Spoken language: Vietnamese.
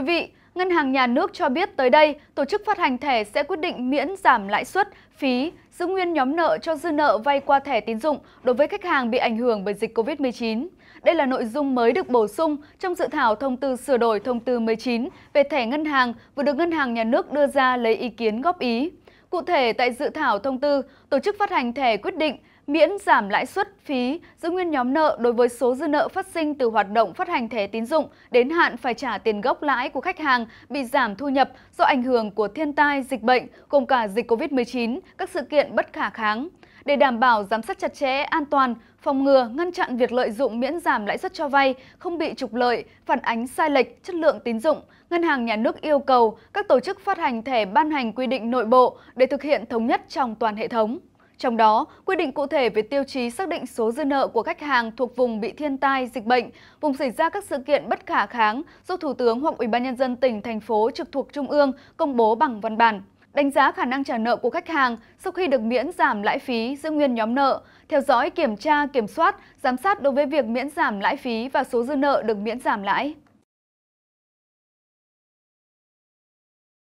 quý vị, Ngân hàng Nhà nước cho biết tới đây, tổ chức phát hành thẻ sẽ quyết định miễn giảm lãi suất, phí, giữ nguyên nhóm nợ cho dư nợ vay qua thẻ tín dụng đối với khách hàng bị ảnh hưởng bởi dịch COVID-19. Đây là nội dung mới được bổ sung trong dự thảo thông tư sửa đổi thông tư 19 về thẻ ngân hàng vừa được Ngân hàng Nhà nước đưa ra lấy ý kiến góp ý. Cụ thể, tại dự thảo thông tư, tổ chức phát hành thẻ quyết định miễn giảm lãi suất phí giữ nguyên nhóm nợ đối với số dư nợ phát sinh từ hoạt động phát hành thẻ tín dụng đến hạn phải trả tiền gốc lãi của khách hàng bị giảm thu nhập do ảnh hưởng của thiên tai, dịch bệnh, cùng cả dịch COVID-19, các sự kiện bất khả kháng. Để đảm bảo giám sát chặt chẽ, an toàn, phòng ngừa, ngăn chặn việc lợi dụng miễn giảm lãi suất cho vay, không bị trục lợi, phản ánh sai lệch chất lượng tín dụng, Ngân hàng Nhà nước yêu cầu các tổ chức phát hành thẻ ban hành quy định nội bộ để thực hiện thống nhất trong toàn hệ thống. Trong đó, quy định cụ thể về tiêu chí xác định số dư nợ của khách hàng thuộc vùng bị thiên tai, dịch bệnh, vùng xảy ra các sự kiện bất khả kháng do Thủ tướng hoặc Ủy ban nhân dân tỉnh, thành phố trực thuộc Trung ương công bố bằng văn bản đánh giá khả năng trả nợ của khách hàng sau khi được miễn giảm lãi phí giữ nguyên nhóm nợ, theo dõi kiểm tra, kiểm soát, giám sát đối với việc miễn giảm lãi phí và số dư nợ được miễn giảm lãi.